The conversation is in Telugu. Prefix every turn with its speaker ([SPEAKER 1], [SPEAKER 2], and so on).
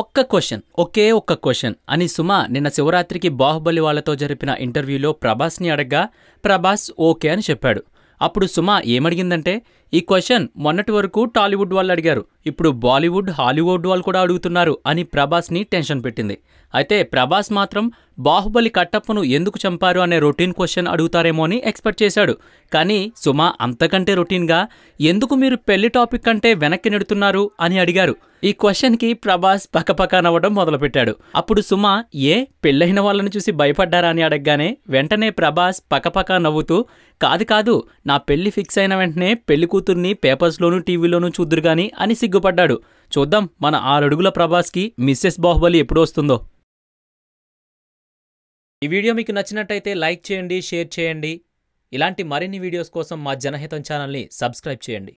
[SPEAKER 1] ఒక్క క్వశ్చన్ ఒకే ఒక్క క్వశ్చన్ అని సుమ నిన్న శివరాత్రికి బాహుబలి వాళ్లతో జరిపిన ఇంటర్వ్యూలో ప్రభాస్ని అడగ్గా ప్రభాస్ ఓకే అని చెప్పాడు అప్పుడు సుమ ఏమడిగిందంటే ఈ క్వశ్చన్ మొన్నటి వరకు టాలీవుడ్ వాళ్ళు అడిగారు ఇప్పుడు బాలీవుడ్ హాలీవుడ్ వాళ్ళు కూడా అడుగుతున్నారు అని ప్రభాస్ని టెన్షన్ పెట్టింది అయితే ప్రభాస్ మాత్రం బాహుబలి కట్టప్పను ఎందుకు చంపారు అనే రొటీన్ క్వశ్చన్ అడుగుతారేమో అని ఎక్స్పెక్ట్ చేశాడు కానీ సుమా అంతకంటే రొటీన్గా ఎందుకు మీరు పెళ్లి టాపిక్ కంటే వెనక్కి నెడుతున్నారు అని అడిగారు ఈ క్వశ్చన్కి ప్రభాస్ పక్కపక్క నవ్వడం మొదలుపెట్టాడు అప్పుడు సుమ ఏ పెళ్ళైన వాళ్ళని చూసి భయపడ్డారా అని అడగగానే వెంటనే ప్రభాస్ పక్కపక్క నవ్వుతూ కాదు కాదు నా పెళ్లి ఫిక్స్ అయిన వెంటనే పెళ్లి కూతుర్ని పేపర్స్లోనూ టీవీలోనూ చూద్దురు అని సిగ్గుపడ్డాడు చూద్దాం మన ఆరడుగుల ప్రభాస్కి మిస్సెస్ బాహుబలి ఎప్పుడు వస్తుందో ఈ వీడియో మీకు నచ్చినట్టయితే లైక్ చేయండి షేర్ చేయండి ఇలాంటి మరిన్ని వీడియోస్ కోసం మా జనహితం ఛానల్ని సబ్స్క్రైబ్ చేయండి